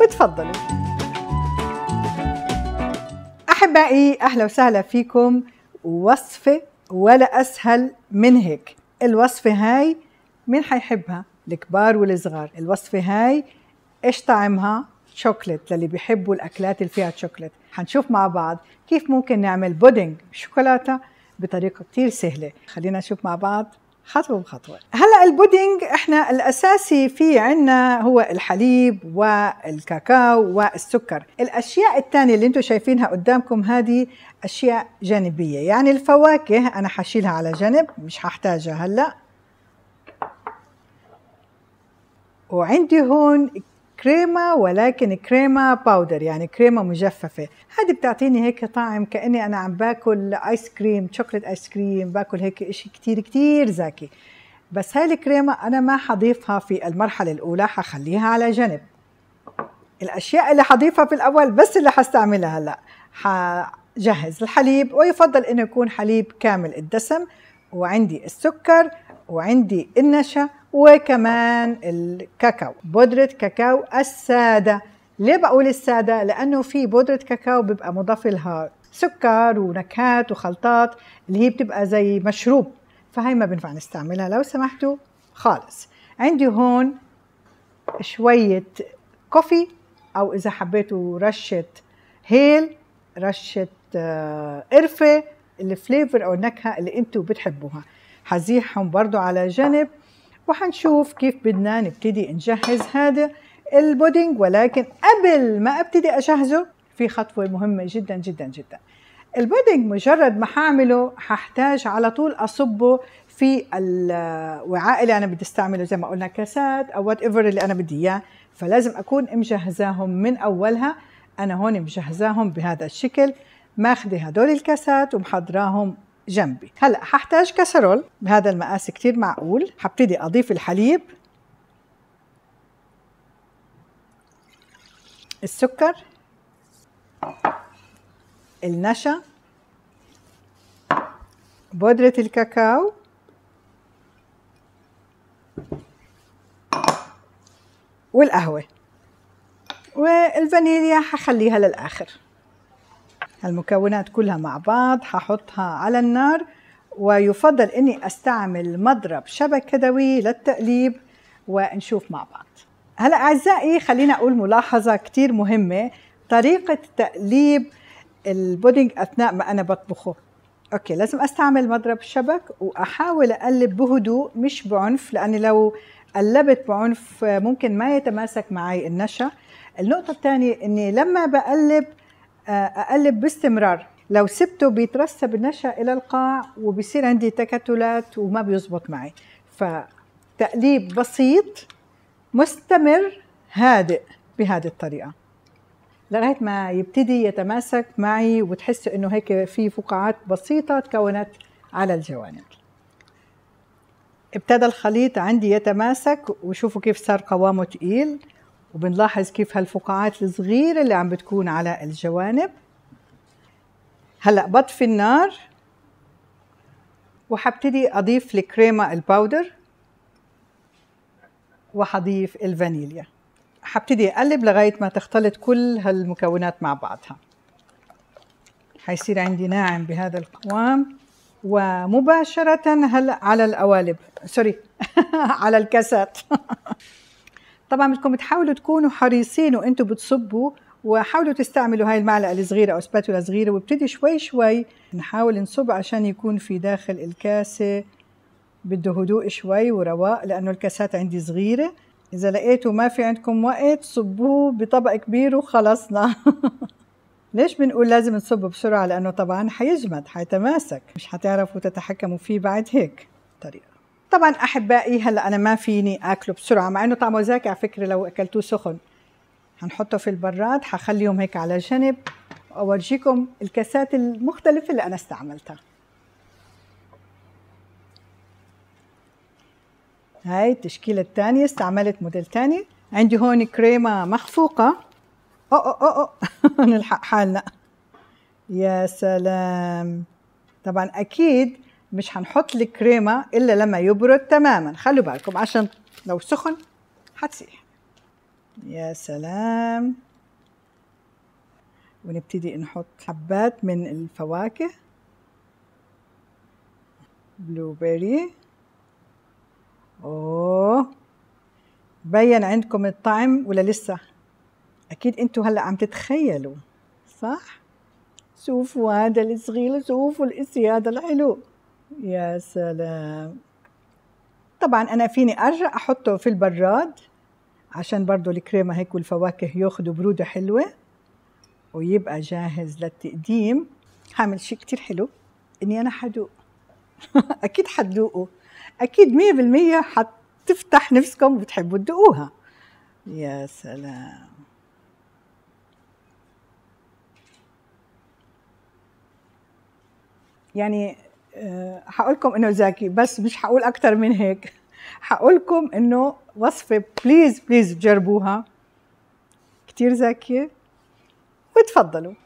وتفضلوا أحبائي أهلا وسهلا فيكم وصفة ولا أسهل من هيك الوصفة هاي مين حيحبها الكبار والصغار الوصفة هاي ايش طعمها شوكلت للي بيحبوا الأكلات اللي فيها شوكلت حنشوف مع بعض كيف ممكن نعمل بودينج شوكولاتة بطريقة كتير سهلة خلينا نشوف مع بعض خطوة بخطوة هلا البودينج احنا الاساسي في عنا هو الحليب والكاكاو والسكر الاشياء الثانية اللي انتم شايفينها قدامكم هذه اشياء جانبية يعني الفواكه انا حشيلها على جنب مش هحتاجها هلا وعندي هون كريمة ولكن كريمة باودر يعني كريمة مجففة هذه بتعطيني هيك طعم كأني أنا عم باكل آيس كريم شوكولات آيس كريم باكل هيك إشي كتير كتير زاكي بس هاي الكريمة أنا ما حضيفها في المرحلة الأولى حخليها على جنب الأشياء اللي حضيفها في الأول بس اللي حستعملها هلأ حجهز الحليب ويفضل أنه يكون حليب كامل الدسم وعندي السكر وعندي النشا وكمان الكاكاو بودرة كاكاو السادة ليه بقول السادة؟ لأنه في بودرة كاكاو بيبقى مضاف لها سكر ونكهات وخلطات اللي هي بتبقى زي مشروب فهي ما بنفع نستعملها لو سمحتوا خالص عندي هون شوية كوفي أو إذا حبيتوا رشة هيل رشة آه، قرفة الفليفر او النكهه اللي انتم بتحبوها حزيحهم برضو على جنب وحنشوف كيف بدنا نبتدي نجهز هذا البودينج ولكن قبل ما ابتدي اجهزه في خطوه مهمه جدا جدا جدا البودينج مجرد ما حعمله هحتاج على طول اصبه في الوعاء اللي انا بدي استعمله زي ما قلنا كاسات او وات ايفر اللي انا بدي اياه فلازم اكون مجهزاهم من اولها انا هون مجهزاهم بهذا الشكل ماخده هدول الكاسات ومحضراهم جنبي هلا هحتاج كسرول بهذا المقاس كتير معقول حبتدي اضيف الحليب السكر النشا بودرة الكاكاو والقهوة والفانيليا هخليها للآخر المكونات كلها مع بعض هحطها على النار ويفضل اني استعمل مضرب شبك كدوي للتقليب ونشوف مع بعض هلا اعزائي خلينا اقول ملاحظه كثير مهمه طريقه تقليب البودنج اثناء ما انا بطبخه اوكي لازم استعمل مضرب شبك واحاول اقلب بهدوء مش بعنف لاني لو قلبت بعنف ممكن ما يتماسك معي النشا النقطه الثانيه اني لما بقلب اقلب باستمرار لو سبته بيترسب النشا الى القاع وبصير عندي تكتلات وما بيزبط معي فتقليب بسيط مستمر هادئ بهذه الطريقه لغايه ما يبتدي يتماسك معي وتحس انه هيك في فقاعات بسيطه تكونت على الجوانب ابتدى الخليط عندي يتماسك وشوفوا كيف صار قوامه تقيل وبنلاحظ كيف هالفقاعات الصغيرة اللي عم بتكون على الجوانب هلأ بطفي النار وحبتدي أضيف الكريمة الباودر وحضيف الفانيليا حبتدي أقلب لغاية ما تختلط كل هالمكونات مع بعضها حيصير عندي ناعم بهذا القوام ومباشرة هلأ على القوالب سوري على الكاسات طبعا بدكم تحاولوا تكونوا حريصين وانتوا بتصبوا وحاولوا تستعملوا هاي المعلقه الصغيره او سباتولا صغيره وابتدي شوي شوي نحاول نصب عشان يكون في داخل الكاسه بده هدوء شوي ورواق لانه الكاسات عندي صغيره اذا لقيتوا ما في عندكم وقت صبوه بطبق كبير وخلصنا ليش بنقول لازم نصب بسرعه لانه طبعا حيجمد حيتماسك مش حتعرفوا تتحكموا فيه بعد هيك طريقه طبعا احبائي هلا انا ما فيني اكله بسرعه مع انه طعمه زاكي على فكره لو اكلتوه سخن هنحطه في البراد هخليهم هيك على جنب واورجيكم الكاسات المختلفه اللي انا استعملتها هاي التشكيله الثانيه استعملت موديل ثاني عندي هون كريمه مخفوقه او او او, أو. نلحق حالنا يا سلام طبعا اكيد مش هنحط الكريمه الا لما يبرد تماما خلوا بالكم عشان لو سخن هتسيح يا سلام ونبتدي نحط حبات من الفواكه بلو بيري اوه بين عندكم الطعم ولا لسه اكيد انتوا هلا عم تتخيلوا صح شوفوا هذا الصغير شوفوا الاسياد هذا الحلو يا سلام طبعا انا فيني ارجع احطه في البراد عشان برضه الكريمه هيك والفواكه ياخدوا بروده حلوه ويبقى جاهز للتقديم هعمل شيء كتير حلو اني انا حدوق اكيد حتدوقوا اكيد 100% حتفتح نفسكم وبتحبوا تدوقوها يا سلام يعني هقولكم آه، انه ذكي بس مش هقول اكتر من هيك هقولكم انه وصفه بليز بليز جربوها كتير ذكيه وتفضلوا